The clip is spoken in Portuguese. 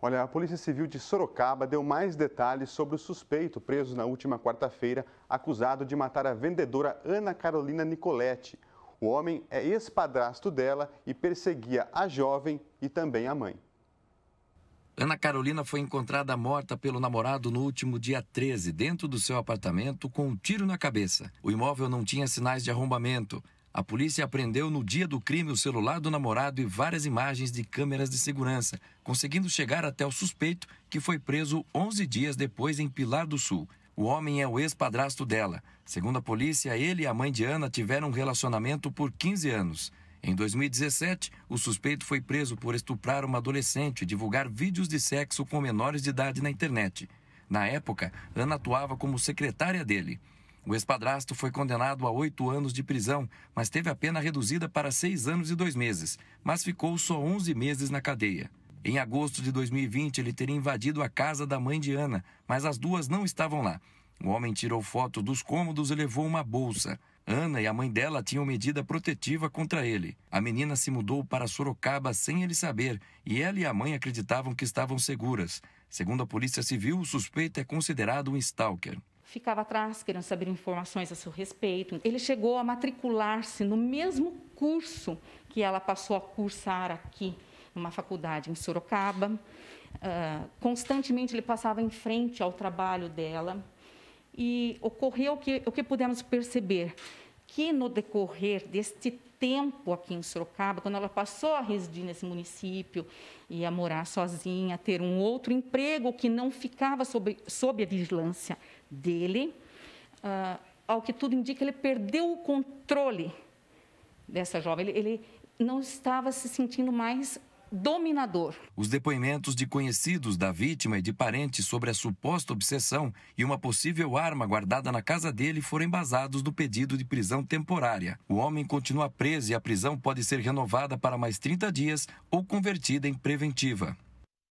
Olha, a Polícia Civil de Sorocaba deu mais detalhes sobre o suspeito preso na última quarta-feira, acusado de matar a vendedora Ana Carolina Nicoletti. O homem é ex-padrasto dela e perseguia a jovem e também a mãe. Ana Carolina foi encontrada morta pelo namorado no último dia 13, dentro do seu apartamento, com um tiro na cabeça. O imóvel não tinha sinais de arrombamento. A polícia apreendeu no dia do crime o celular do namorado e várias imagens de câmeras de segurança, conseguindo chegar até o suspeito, que foi preso 11 dias depois em Pilar do Sul. O homem é o ex-padrasto dela. Segundo a polícia, ele e a mãe de Ana tiveram um relacionamento por 15 anos. Em 2017, o suspeito foi preso por estuprar uma adolescente e divulgar vídeos de sexo com menores de idade na internet. Na época, Ana atuava como secretária dele. O ex-padrasto foi condenado a oito anos de prisão, mas teve a pena reduzida para seis anos e dois meses, mas ficou só 11 meses na cadeia. Em agosto de 2020, ele teria invadido a casa da mãe de Ana, mas as duas não estavam lá. O homem tirou foto dos cômodos e levou uma bolsa. Ana e a mãe dela tinham medida protetiva contra ele. A menina se mudou para Sorocaba sem ele saber e ela e a mãe acreditavam que estavam seguras. Segundo a Polícia Civil, o suspeito é considerado um stalker ficava atrás, querendo saber informações a seu respeito. Ele chegou a matricular-se no mesmo curso que ela passou a cursar aqui, numa faculdade em Sorocaba. Uh, constantemente ele passava em frente ao trabalho dela e ocorreu que, o que pudemos perceber que no decorrer deste tempo aqui em Sorocaba, quando ela passou a residir nesse município e a morar sozinha, ter um outro emprego que não ficava sob, sob a vigilância dele, ah, ao que tudo indica, ele perdeu o controle dessa jovem. Ele, ele não estava se sentindo mais dominador. Os depoimentos de conhecidos da vítima e de parentes sobre a suposta obsessão e uma possível arma guardada na casa dele foram embasados no pedido de prisão temporária. O homem continua preso e a prisão pode ser renovada para mais 30 dias ou convertida em preventiva.